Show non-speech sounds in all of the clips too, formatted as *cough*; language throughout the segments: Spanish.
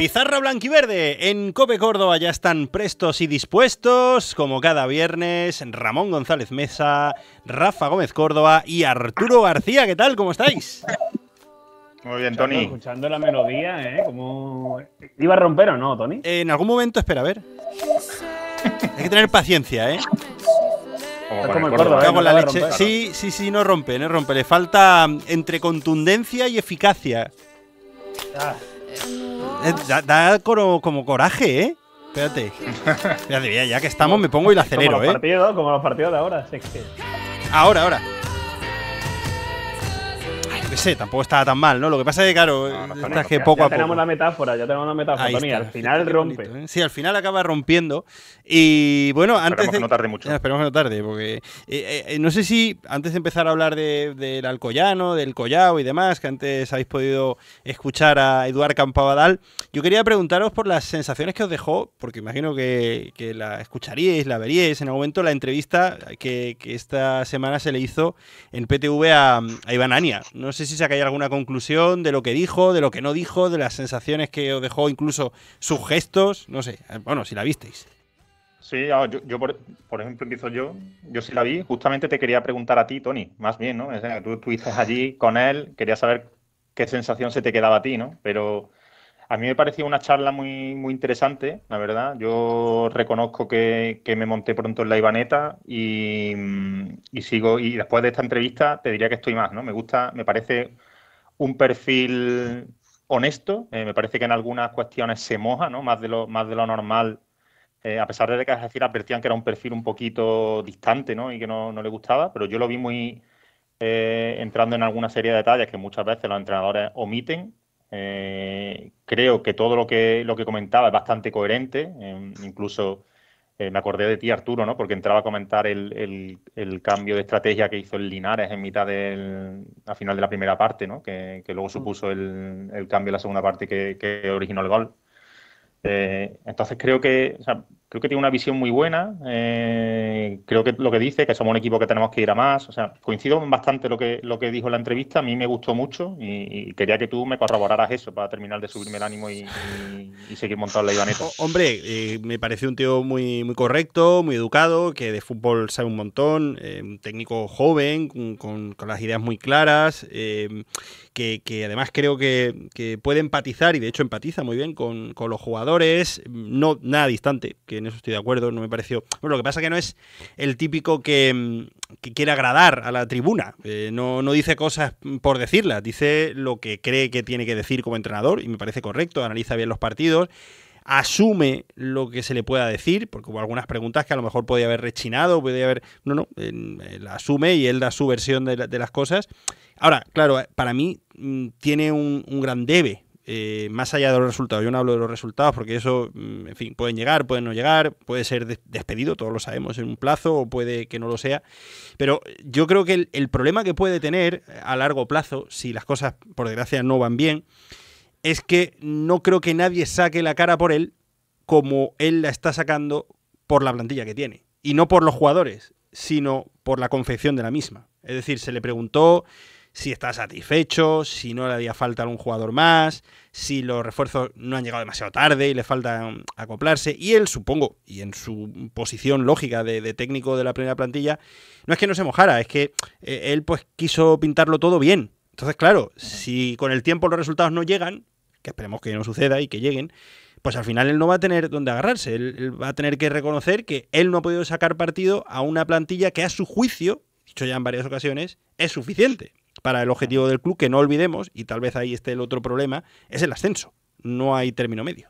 Pizarra Blanquiverde en Cope Córdoba ya están prestos y dispuestos, como cada viernes, Ramón González Mesa, Rafa Gómez Córdoba y Arturo García. ¿Qué tal? ¿Cómo estáis? Muy bien, Tony. Escuchando, la melodía, ¿eh? ¿Iba a romper o no, Tony? en algún momento, espera, a ver. Hay que tener paciencia, ¿eh? Como, el Córdoba, ¿eh? sí, sí, sí, no rompe, no rompe. Le falta entre contundencia y eficacia. Ah. Eh, da, como, coraje, ¿eh? Espérate. *laughs* ya, que estamos me pongo y la acelero, como los ¿eh? Partidos, como los partidos de ahora, Ahora, ahora sé, tampoco estaba tan mal, ¿no? Lo que pasa es que, claro, poco ya, tenemos la metáfora, ya tenemos la metáfora, al final rompe. ¿eh? Sí, al final acaba rompiendo. Y bueno, antes. Esperemos que no tarde mucho. esperemos que no tarde, porque. Eh, eh, no sé si antes de empezar a hablar del Alcoyano, del Collao y demás, que antes habéis podido escuchar a Eduard Campabadal, yo quería preguntaros por las sensaciones que os dejó, porque imagino que, que la escucharíais, la veríais en algún momento, la entrevista que, que, esta semana se le hizo en PTV a, a Iván Ania. No sé si si hay alguna conclusión de lo que dijo, de lo que no dijo, de las sensaciones que os dejó, incluso sus gestos, no sé, eh, bueno, si la visteis. Sí, yo, por, ejemplo empiezo yo, yo sí la vi, justamente te quería preguntar a ti, Tony, más bien, ¿no? tú estuviste allí con él, quería saber qué sensación se te quedaba a ti, ¿no? Pero a mí me pareció una charla muy, muy interesante, la verdad. Yo reconozco que, me monté pronto en la Ibaneta mm, y, sigo. Y después de esta entrevista te diría que estoy más, ¿no? Me gusta, me parece un perfil honesto. Eh, me parece que en algunas cuestiones se moja, ¿no? Más de lo, más de lo normal. Eh, a pesar de que es decir, advertían que era un perfil un poquito distante, ¿no? Y que no, no le gustaba, pero yo lo vi muy, eh, entrando en alguna serie de detalles que muchas veces los entrenadores omiten eh, creo que todo lo que, lo que comentaba es bastante coherente, em, incluso eh, me acordé de ti, Arturo, ¿no? porque entraba a comentar el, cambio de estrategia que hizo el Linares en mitad del. a final de la primera parte, ¿no? que, luego mm. supuso el, cambio en la segunda parte que, originó el gol. Eh, entonces creo que creo que tiene una visión muy buena. Eh, creo que lo que dice, que somos un equipo que tenemos que ir a más. O sea, coincido bastante lo que, lo que dijo en la entrevista. A mí me gustó mucho y, quería que tú me corroboraras eso para terminar de subirme el ánimo y, seguir montando la Ibaneta. Hombre, eh, me pareció un tío muy, muy correcto, muy educado, que de fútbol sabe un montón, eh, un técnico joven, con, las ideas muy claras, que, además creo que, puede empatizar y de hecho empatiza muy bien con, con los jugadores, no nada distante, que en eso estoy de acuerdo, no me pareció... lo que pasa es que no es el típico que, mm, quiere agradar a la tribuna, eh, no, dice cosas por decirlas, dice lo que cree que tiene que decir como entrenador y me parece correcto, analiza bien los partidos asume lo que se le pueda decir, porque hubo algunas preguntas que a lo mejor podía haber rechinado, podía haber... No, no, la asume y él da su versión de, las cosas. Ahora, claro, eh, para mí mm, tiene un gran debe, eh, más allá de los resultados, yo no hablo de los resultados porque eso, mm, en fin, pueden llegar, pueden no llegar, puede ser despedido, todos lo sabemos, en un plazo o puede que no lo sea, pero yo creo que el problema que puede tener a largo plazo, si las cosas, por desgracia, no van bien, es que no creo que nadie saque la cara por él como él la está sacando por la plantilla que tiene. Y no por los jugadores, sino por la confección de la misma. Es decir, se le preguntó si está satisfecho, si no le haría falta un jugador más, si los refuerzos no han llegado demasiado tarde y le falta um, acoplarse. Y él, supongo, y en su posición lógica de, técnico de la primera plantilla, no es que no se mojara, es que eh, él pues quiso pintarlo todo bien. Entonces, claro, si con el tiempo los resultados no llegan, que esperemos que no suceda y que lleguen, pues al final él no va a tener dónde agarrarse. él va a tener que reconocer que él no ha podido sacar partido a una plantilla que a su juicio, dicho ya en varias ocasiones, es suficiente para el objetivo del club, que no olvidemos, y tal vez ahí esté el otro problema, es el ascenso. No hay término medio.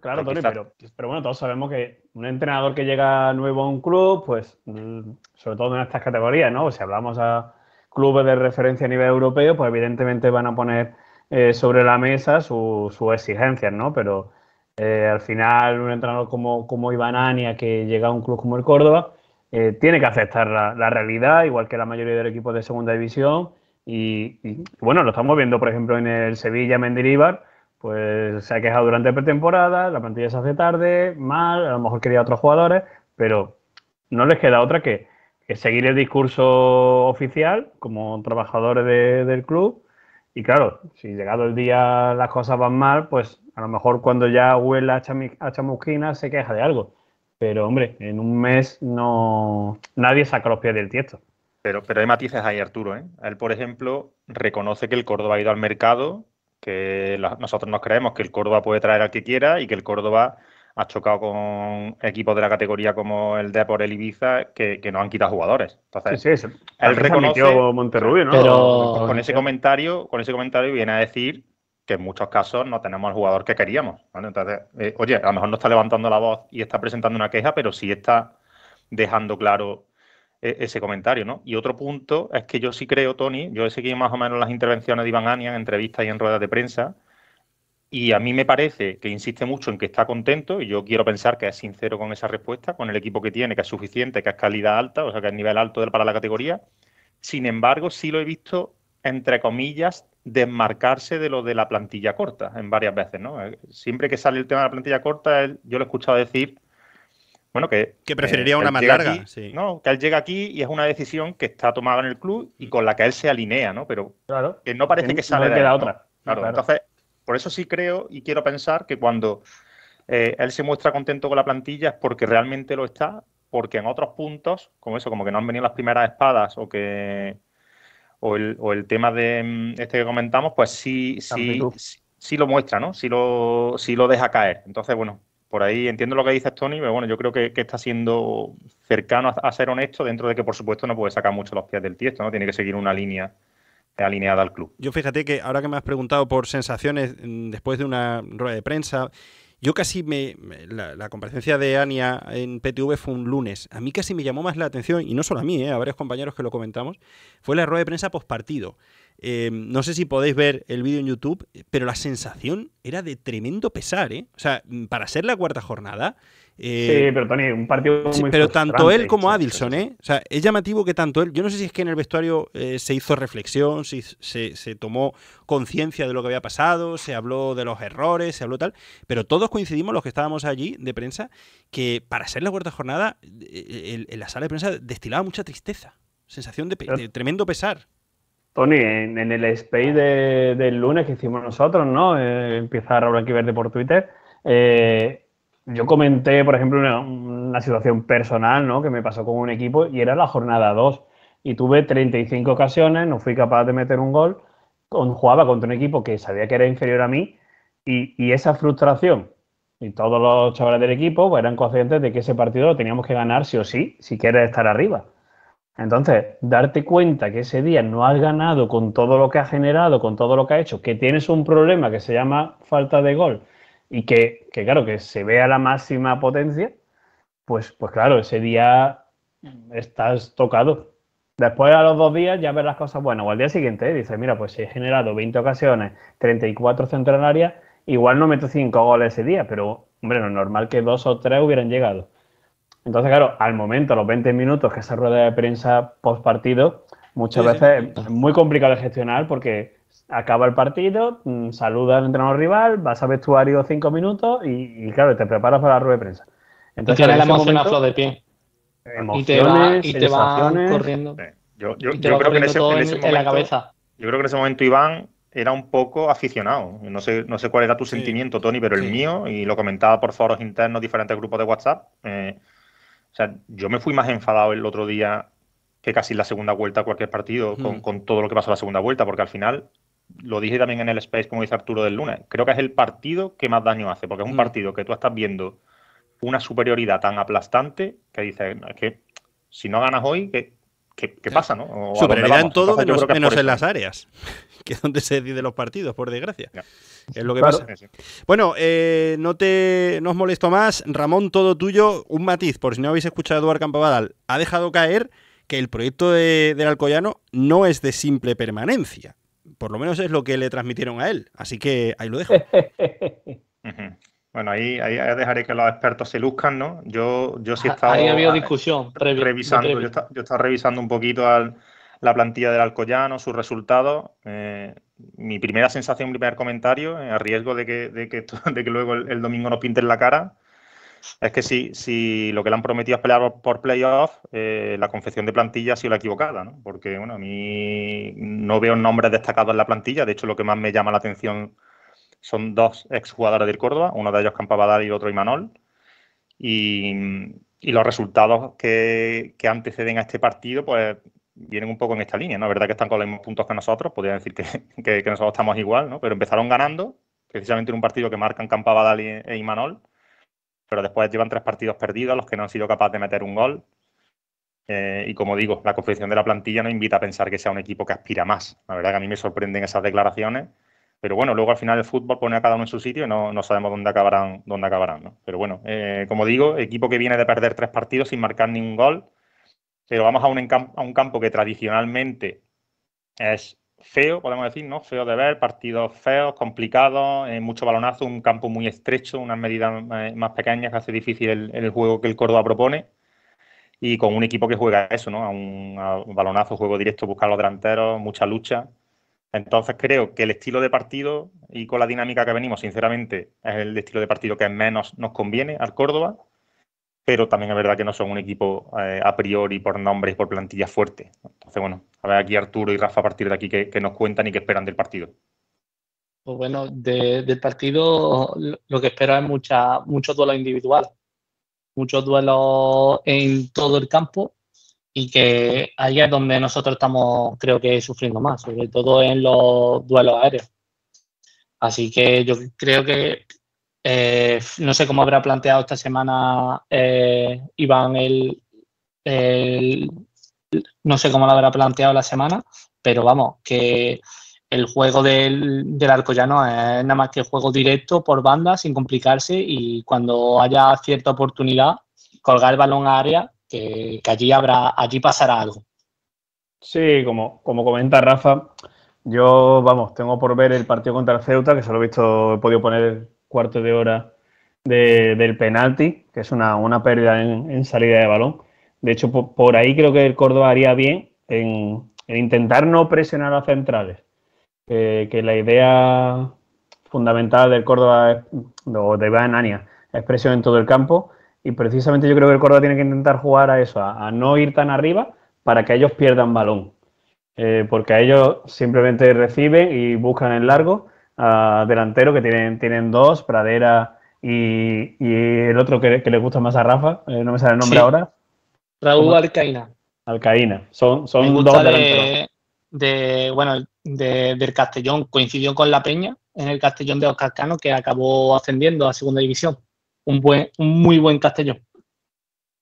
Claro, pero, bueno, todos sabemos que un entrenador que llega nuevo a un club, pues mm, sobre todo en estas categorías, ¿no? si hablamos a clubes de referencia a nivel europeo, pues evidentemente van a poner eh, sobre la mesa sus exigencias, ¿no? Pero eh, al final un entrenador como, como Iván Ania, que llega a un club como el Córdoba, eh, tiene que aceptar la, realidad, igual que la mayoría del equipos de segunda división, y, bueno, lo estamos viendo, por ejemplo, en el Sevilla Mendilibar, pues se ha quejado durante pretemporada, la plantilla se hace tarde, mal, a lo mejor quería otros jugadores, pero no les queda otra que, seguir el discurso oficial como trabajadores del club. Y claro, si llegado el día las cosas van mal, pues a lo mejor cuando ya huela a, chamusquina se queja de algo. Pero hombre, en un mes no nadie saca los pies del tiesto. Pero, pero hay matices ahí, Arturo. ¿eh? Él, por ejemplo, reconoce que el Córdoba ha ido al mercado, que nosotros nos creemos que el Córdoba puede traer al que quiera y que el Córdoba ha chocado con equipos de la categoría como el de el Ibiza que, no han quitado jugadores. Entonces, sí, él reconoce Monterrubio, ¿no? Pero... Con, ese comentario, con ese comentario viene a decir que en muchos casos no tenemos al jugador que queríamos. Entonces, eh, oye, a lo mejor no está levantando la voz y está presentando una queja, pero sí está dejando claro e-, ese comentario, ¿no? Y otro punto es que yo sí creo, Tony, yo he seguido más o menos las intervenciones de Iván Ania en entrevistas y en ruedas de prensa, y a mí me parece que insiste mucho en que está contento, y yo quiero pensar que es sincero con esa respuesta, con el equipo que tiene, que es suficiente, que es calidad alta, o sea, que es nivel alto para la categoría. Sin embargo, sí lo he visto, entre comillas, desmarcarse de lo de la plantilla corta en varias veces, ¿no? Eh, siempre que sale el tema de la plantilla corta, yo lo he escuchado decir bueno, que. Eh, preferiría una más larga. No, que él llega aquí y es una decisión que está tomada en el club y mm. con la que él se alinea, ¿no? Pero claro, que no parece que salga de la otra. entonces, por eso sí creo y quiero pensar que cuando eh, él se muestra contento con la plantilla es porque realmente lo está, porque en otros puntos, como eso, como que no han venido las primeras espadas o que. O el, tema de mm, este que comentamos, pues sí, sí, sí, lo muestra, ¿no? Sí lo, sí lo deja caer. Entonces, bueno, por ahí entiendo lo que dices, Tony, pero bueno, yo creo que, está siendo cercano a, ser honesto, dentro de que, por supuesto, no puede sacar mucho los pies del tiesto, ¿no? Tiene que seguir una línea alineada al club. Yo fíjate que ahora que me has preguntado por sensaciones mm, después de una rueda de prensa, yo casi me. La, comparecencia de Ania en PTV fue un lunes. A mí casi me llamó más la atención, y no solo a mí, ¿eh? a varios compañeros que lo comentamos, fue la rueda de prensa post partido. Em, no sé si podéis ver el vídeo en YouTube, pero la sensación era de tremendo pesar, ¿eh? O sea, mm, para ser la cuarta jornada. Eh, sí, pero Tony, un partido muy Pero tanto él como Adilson, ¿eh? O sea, es llamativo que tanto él. Yo no sé si es que en el vestuario eh, se hizo reflexión, si, se, tomó conciencia de lo que había pasado, se habló de los errores, se habló tal. Pero todos coincidimos, los que estábamos allí de prensa, que para ser la cuarta jornada, eh, en la sala de prensa destilaba mucha tristeza, sensación de tremendo pesar. Tony, en, el space del lunes que hicimos nosotros, ¿no? a eh, empieza Raúl Verde por Twitter. Eh, yo comenté, por ejemplo, una, situación personal, ¿no? Que me pasó con un equipo y era la jornada 2. Y tuve 35 ocasiones, no fui capaz de meter un gol. jugaba contra un equipo que sabía que era inferior a mí y, esa frustración y todos los chavales del equipo eran conscientes de que ese partido lo teníamos que ganar sí o sí, si quieres estar arriba. Entonces, darte cuenta que ese día no has ganado con todo lo que ha generado, con todo lo que ha hecho, que tienes un problema que se llama falta de gol y que, que claro, que se vea la máxima potencia, pues, pues, claro, ese día estás tocado. Después a los dos días ya ves las cosas buenas. O al día siguiente ¿eh? dices, mira, pues he generado 20 ocasiones, 34 centenarias, igual no meto 5 goles ese día, pero hombre, no es normal que dos o tres hubieran llegado. Entonces, claro, al momento, a los 20 minutos que se rueda de prensa post partido, muchas veces es muy complicado de gestionar porque acaba el partido, mm, saluda al entrenador rival, vas a vestuario cinco minutos y, claro, te preparas para la rueda de prensa. Entonces, tienes la momento, a flor de pie. y te y te corriendo. Yo, creo que en ese, momento, la Yo creo que en ese momento Iván era un poco aficionado. No sé, no sé cuál era tu sentimiento, Tony, pero el mío, y lo comentaba por foros internos, diferentes grupos de WhatsApp, eh, o sea, yo me fui más enfadado el otro día que casi la segunda vuelta cualquier partido con, todo lo que pasó en la segunda vuelta, porque al final, lo dije también en el Space, como dice Arturo del lunes, creo que es el partido que más daño hace, porque es un mm. partido que tú estás viendo una superioridad tan aplastante que dices, es que si no ganas hoy, que ¿qué, pasa, no? en todo, menos, en las áreas, *laughs* que es donde se deciden los partidos, por desgracia. Es lo que pasa. Bueno, eh, no te os molesto más. Ramón, todo tuyo. Un matiz, por si no habéis escuchado a Eduardo Campabadal, ha dejado caer que el proyecto de, del Alcoyano no es de simple permanencia. Por lo menos es lo que le transmitieron a él. Así que ahí lo dejo. *laughs* Bueno, ahí, ahí dejaré que los expertos se luzcan, ¿no? Yo, yo sí ah, estaba Ahí ha habido ah, discusión revisando, Yo, estaba revisando un poquito la plantilla del Alcoyano, sus resultados. Eh, mi primera sensación, mi primer comentario, eh, a riesgo de que, de que, *laughs* de que luego el, domingo nos pinten la cara, es que si, si lo que le han prometido es pelear por playoff, eh, la confección de plantilla ha sido la equivocada, ¿no? Porque, bueno, a mí no veo nombres destacados en la plantilla. De hecho, lo que más me llama la atención son dos exjugadores del Córdoba, uno de ellos Campabadal y otro Imanol. Y, los resultados que, anteceden a este partido, pues vienen un poco en esta línea, ¿no? Es verdad que están con los mismos puntos que nosotros, podría decir que, *laughs* que, nosotros estamos igual, ¿no? Pero empezaron ganando, precisamente en un partido que marcan Campabadal e Imanol, pero después llevan tres partidos perdidos, los que no han sido capaces de meter un gol. Eh, y como digo, la confección de la plantilla no invita a pensar que sea un equipo que aspira más. La verdad que a mí me sorprenden esas declaraciones pero bueno, luego al final el fútbol pone a cada uno en su sitio y no, sabemos dónde acabarán, dónde acabarán, ¿no? Pero bueno, eh, como digo, equipo que viene de perder tres partidos sin marcar ningún gol, pero vamos a un, a un campo que tradicionalmente es feo, podemos decir, ¿no? Feo de ver, partidos feos, complicados, eh, mucho balonazo, un campo muy estrecho, unas medidas eh, más pequeñas que hace difícil el, juego que el Córdoba propone. Y con un equipo que juega eso, ¿no? A un, balonazo, juego directo, buscar los delanteros, mucha lucha. Entonces creo que el estilo de partido y con la dinámica que venimos, sinceramente, es el estilo de partido que menos nos conviene al Córdoba, pero también es verdad que no son un equipo eh, a priori por nombres y por plantilla fuerte. Entonces, bueno, a ver aquí Arturo y Rafa a partir de aquí que, nos cuentan y qué esperan del partido. Pues bueno, del partido lo que espero es mucha, muchos duelo individual, muchos duelos en todo el campo y que ahí es donde nosotros estamos, creo que, sufriendo más, sobre todo en los duelos aéreos. Así que yo creo que eh, no sé cómo habrá planteado esta semana eh, Iván el, No sé cómo lo habrá planteado la semana, pero vamos, que el juego del, del no es nada más que juego directo por banda, sin complicarse y cuando haya cierta oportunidad, colgar el balón a área que, allí habrá, allí pasará algo. Sí, como, como comenta Rafa, yo, vamos, tengo por ver el partido contra el Ceuta, que solo he visto, he podido poner el cuarto de hora del penalti, que es una, pérdida en, salida de balón. De hecho, por, ahí creo que el Córdoba haría bien en, intentar no presionar a centrales. que la idea fundamental del Córdoba o de Banania es presión en todo el campo y precisamente yo creo que el Córdoba tiene que intentar jugar a eso, a, no ir tan arriba para que ellos pierdan balón. Eh, porque a ellos simplemente reciben y buscan el largo a delantero, que tienen, tienen dos, Pradera y, el otro que, les le gusta más a Rafa, eh, no me sale el nombre ahora. Raúl Alcaína. Alcaína, son, son dos delanteros. bueno, del Castellón coincidió con La Peña en el Castellón de Oscar Cano, que acabó ascendiendo a segunda división un, buen, muy buen Castellón.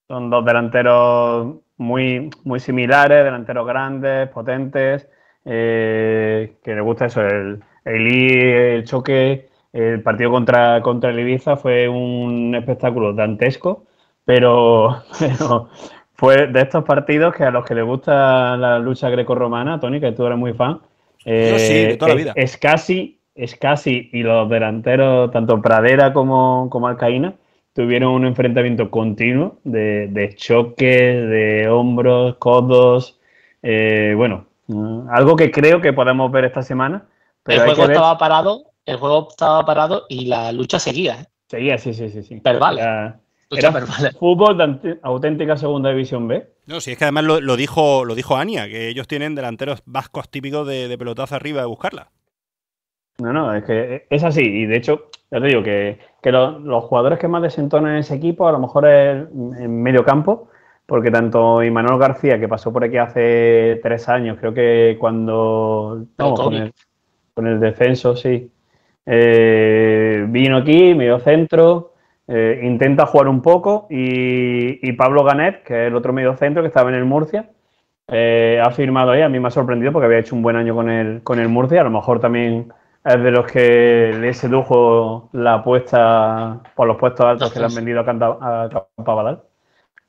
Son dos delanteros muy, muy similares, delanteros grandes, potentes, eh, que le gusta eso, el, el, choque. El partido contra, contra el Ibiza fue un espectáculo dantesco, pero, *laughs* fue de estos partidos que a los que le gusta la lucha greco-romana, Tony, que tú eres muy fan, eh, es, casi es casi y los delanteros, tanto Pradera como, como Alcaína, tuvieron un enfrentamiento continuo de, choques, de hombros, codos, eh, bueno, mm, algo que creo que podemos ver esta semana. Pero el juego estaba parado, el juego estaba parado y la lucha seguía. ¿eh? Seguía, sí, sí, sí, sí. Verbal. Era, fútbol de auténtica segunda división B. No, sí, es que además lo, dijo, lo dijo Ania, que ellos tienen delanteros vascos típicos de, de pelotazo arriba de buscarla. No, no, es que es así. Y de hecho, ya te digo que, los, jugadores que más desentonan en ese equipo a lo mejor es en medio campo, porque tanto Imanol García, que pasó por aquí hace tres años, creo que cuando. con, el, con sí. Eh, vino aquí, medio centro, eh, intenta jugar un poco y, y, Pablo Ganet, que es el otro medio centro que estaba en el Murcia, eh, ha firmado ahí, a mí me ha sorprendido porque había hecho un buen año con el, con el Murcia, a lo mejor también es de los que le sedujo la apuesta por los puestos altos que le han vendido a, Campabalar.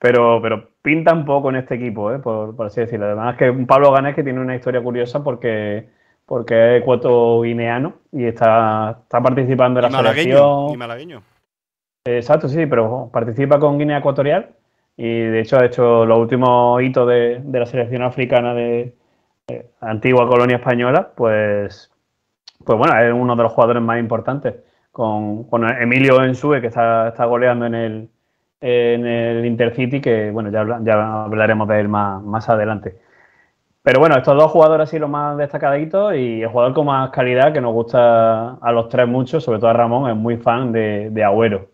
Pero, pero pinta un poco en este equipo, ¿eh? por, así decirlo. Además, que Pablo Ganés que tiene una historia curiosa porque, porque es cuoto guineano y está, participando en la selección. Y malagueño. Exacto, sí, pero participa con Guinea Ecuatorial y de hecho ha hecho los últimos hitos de, la selección africana de antigua colonia española, pues pues bueno, es uno de los jugadores más importantes. Con, Emilio Ensue, que está, goleando en el, en el Intercity, que bueno, ya, ya hablaremos de él más, más adelante. Pero bueno, estos dos jugadores así los más destacaditos y el jugador con más calidad que nos gusta a los tres mucho, sobre todo a Ramón, es muy fan de, de Agüero.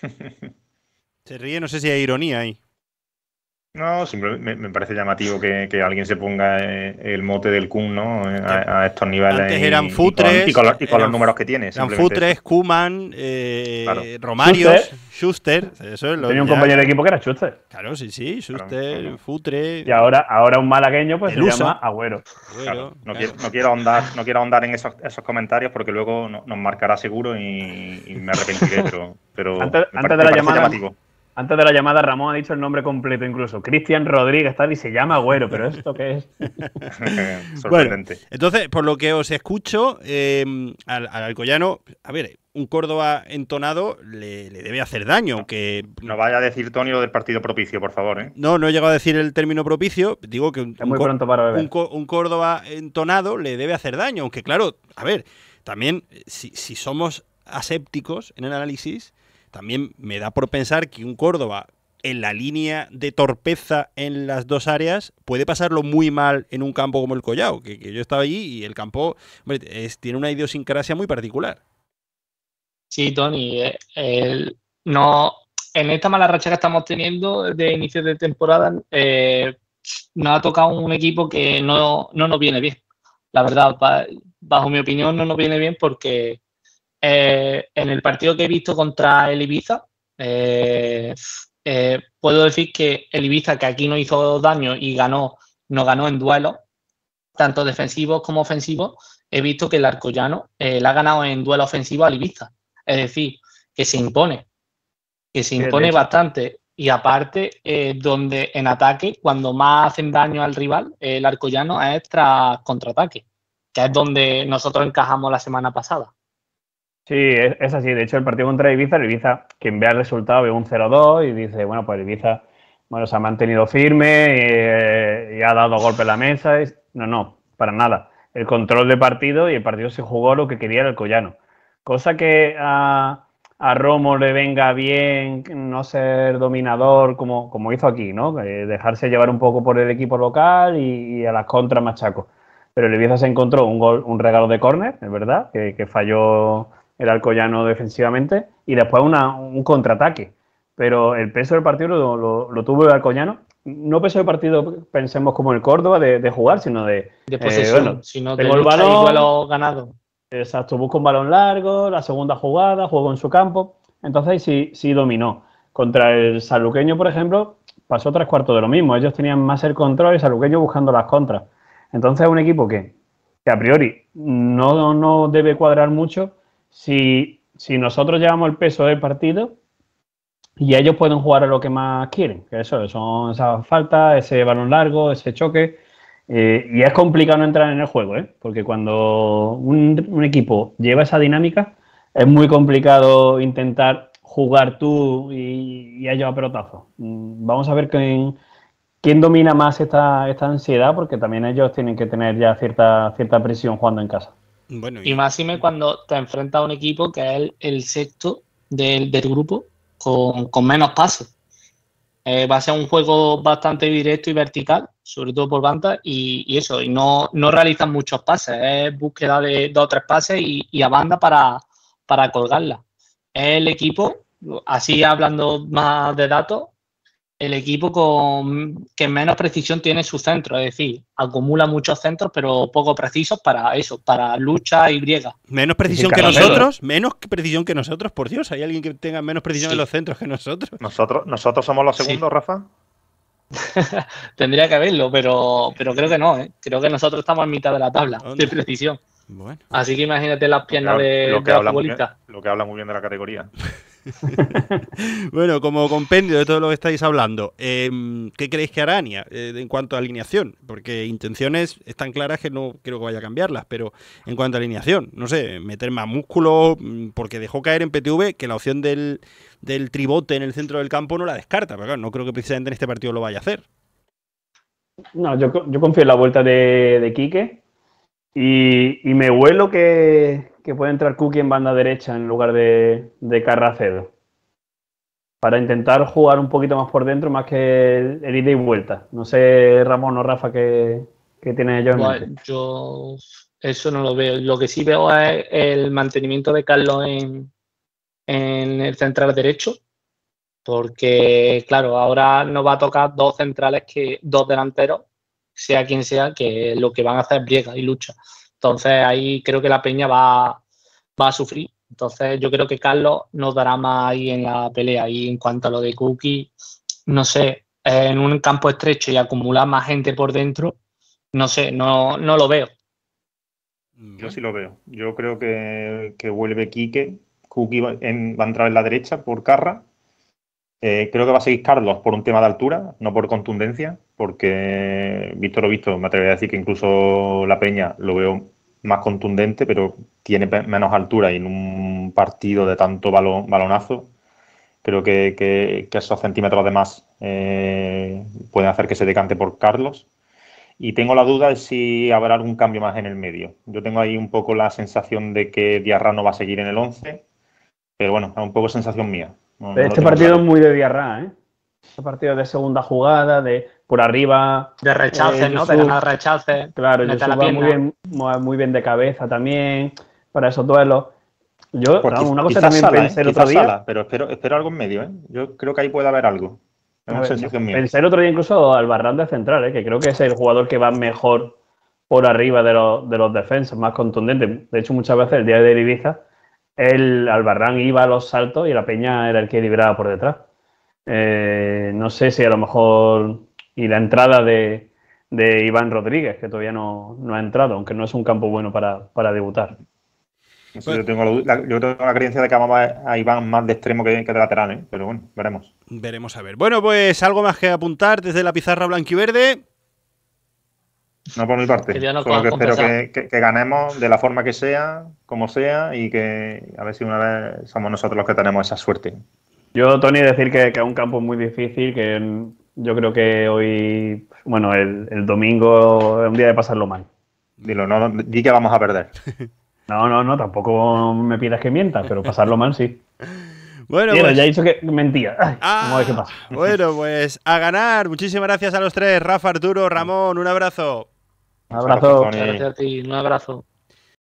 *laughs* Se ríe, no sé si hay ironía ahí. No, simplemente me, parece llamativo que, alguien se ponga eh, el mote del Kun, ¿no? A, estos niveles. Antes eran y, futres. Y con, los, números que tiene. Eran futres, Kuman, eh, Romarios, Schuster. Tenía un compañero de equipo que era Schuster. Claro, sí, sí. Schuster, Futre. Y ahora, ahora un malagueño pues se llama Agüero. no, quiero, ahondar, no quiero en esos, comentarios porque luego nos marcará seguro y, me arrepentiré, pero, pero antes, de la llamada. Llamativo antes de la llamada, Ramón ha dicho el nombre completo, incluso Cristian Rodríguez tal y se llama Agüero, pero ¿esto qué es? *laughs* Sorprendente. entonces, por lo que os escucho, em, al, al, Alcoyano, a ver, un Córdoba entonado le, debe hacer daño. Aunque. que... no vaya a decir, Tony, lo del partido propicio, por favor. ¿eh? No, no he llegado a decir el término propicio. Digo que un, un, un Córdoba entonado le debe hacer daño, aunque claro, a ver, también si, si somos asépticos en el análisis también me da por pensar que un Córdoba en la línea de torpeza en las dos áreas, puede pasarlo muy mal en un campo como el Collao, que, yo estaba allí y el campo tiene una idiosincrasia muy particular. Sí, Tony, eh, no, en esta mala racha que estamos teniendo de inicio de temporada, eh, nos ha tocado un equipo que no, no nos viene bien. La verdad, bajo mi opinión, no nos viene bien porque eh, en el partido que he visto contra el Ibiza, eh, eh, puedo decir que el Ibiza, que aquí no hizo daño y ganó, no ganó en duelo tanto defensivo como ofensivo he visto que el Arcollano le ha ganado en duelo ofensivo al Ibiza. Es decir, que se impone, que se impone bastante. Y aparte, donde en ataque, cuando más hacen daño al rival, el Arcollano es tras contraataque, que es donde nosotros encajamos la semana pasada. Sí, es, así. De hecho, el partido contra Ibiza, Ibiza, quien vea el resultado, ve un 0-2 y dice, bueno, pues Ibiza bueno, se ha mantenido firme eh, y, ha dado golpe a la mesa. no, no, para nada. El control de partido y el partido se jugó lo que quería el Collano. Cosa que a, Romo le venga bien no ser dominador como, como hizo aquí, ¿no? Eh, dejarse llevar un poco por el equipo local y, a las contras machaco. Pero el Ibiza se encontró un, gol, un regalo de córner, es verdad, que falló el Alcoyano defensivamente, y después un contraataque. Pero el peso del partido lo, tuvo el Alcoyano. No peso del partido, pensemos como el Córdoba, de, jugar, sino de. De eh, posesión, de el balón, ganado. Exacto, busca un balón largo, la segunda jugada, jugó en su campo. Entonces sí, sí dominó. Contra el saluqueño, por ejemplo, pasó tres cuartos de lo mismo. Ellos tenían más el control y saluqueño buscando las contras. Entonces es un equipo que, que a priori no, no debe cuadrar mucho, si, nosotros llevamos el peso del partido y ellos pueden jugar a lo que más quieren, que eso son esas faltas, ese balón largo, ese choque. Eh, y es complicado no entrar en el juego, ¿eh? porque cuando un, equipo lleva esa dinámica, es muy complicado intentar jugar tú y, y ellos a pelotazo. Mm, vamos a ver quién, quién domina más esta, esta, ansiedad, porque también ellos tienen que tener ya cierta, cierta presión jugando en casa y... si me cuando te enfrentas a un equipo que es el, sexto del, grupo con, menos pasos. Eh, va a ser un juego bastante directo y vertical, sobre todo por banda, y, eso, y no, realizan muchos pases, es búsqueda de dos o tres pases y, a banda para, para colgarla. El equipo, así hablando más de datos, el equipo con, que menos precisión tiene su centro, es decir, acumula muchos centros, pero poco precisos para eso, para lucha y griega. Menos precisión que nosotros, menos precisión que nosotros, por Dios, ¿hay alguien que tenga menos precisión en los centros que nosotros? ¿Nosotros, nosotros somos los segundos, Rafa? *laughs* Tendría que haberlo, pero, pero creo que no, ¿eh? creo que nosotros estamos en mitad de la tabla de precisión. Bueno. Así que imagínate las piernas de, la bolita. Lo que habla muy bien de la categoría. *laughs* *laughs* bueno, como compendio de todo lo que estáis hablando, em, ¿qué creéis que hará eh, en cuanto a alineación? Porque intenciones están claras que no creo que vaya a cambiarlas, pero en cuanto a alineación, no sé, meter más músculo, mm, porque dejó caer en PTV que la opción del, del tribote en el centro del campo no la descarta, pero claro, no creo que precisamente en este partido lo vaya a hacer. No, yo, confío en la vuelta de, de Quique y, y me huelo que, que puede entrar Cookie en banda derecha en lugar de, Carracedo. Para intentar jugar un poquito más por dentro, más que el, ida y vuelta. No sé, Ramón o Rafa, qué, tiene yo en mente. Yo eso no lo veo. Lo que sí veo es el mantenimiento de Carlos en, en el central derecho. Porque, claro, ahora nos va a tocar dos centrales, que dos delanteros, sea quien sea, que lo que van a hacer es briega y lucha. Entonces ahí creo que la peña va, va a sufrir. Entonces yo creo que Carlos nos dará más ahí en la pelea. Y en cuanto a lo de Cookie, no sé, en un campo estrecho y acumular más gente por dentro, no sé, no, no lo veo. Yo sí lo veo. Yo creo que, que vuelve Quique. Cookie va, va, a entrar en la derecha por Carra eh, creo que va a seguir Carlos por un tema de altura, no por contundencia, porque visto lo visto, me atrevería a decir que incluso la Peña lo veo más contundente, pero tiene menos altura y en un partido de tanto balonazo, creo que, esos centímetros de más eh, pueden hacer que se decante por Carlos. Y tengo la duda de si habrá algún cambio más en el medio. Yo tengo ahí un poco la sensación de que Diarra no va a seguir en el 11, pero bueno, es un poco sensación mía. Este, ¿eh? este partido es muy de Diarra, ¿eh? Este partido de segunda jugada, de por arriba. De rechace, eh, ¿no? de rechace. Claro, yo va muy bien, muy bien de cabeza también para esos duelos. Yo, pues una cosa también pensé el otro día. pero espero, espero algo en medio, ¿eh? Yo creo que ahí puede haber algo. pensé el otro día incluso al Barran de central, ¿eh? que creo que es el jugador que va mejor por arriba de los, de los defensas, más contundente. De hecho, muchas veces el día de Ibiza el Albarrán iba a los saltos y la Peña era el que liberaba por detrás. Eh, no sé si a lo mejor. Y la entrada de, Iván Rodríguez, que todavía no, ha entrado, aunque no es un campo bueno para, debutar. Pues yo, tengo la, creencia de que vamos a, Iván más de extremo que, de lateral, ¿eh? pero bueno, veremos. Veremos a ver. Bueno, pues algo más que apuntar desde la pizarra blanquiverde. No por mi parte. que espero que, ganemos de la forma que sea, como sea, y que a ver si una vez somos nosotros los que tenemos esa suerte. Yo, Tony, decir que, es un campo muy difícil, que yo creo que hoy, bueno, el, domingo es un día de pasarlo mal. Dilo, no, di que vamos a perder. *laughs* No, no, no, tampoco me pidas que mientas, pero pasarlo mal sí. Bueno, pues- ya he dicho que mentía. Ah, bueno, pues a ganar. Muchísimas gracias a los tres, Rafa, Arturo, Ramón, un abrazo. Un abrazo. Gracias, Tony. Gracias a ti. Un abrazo.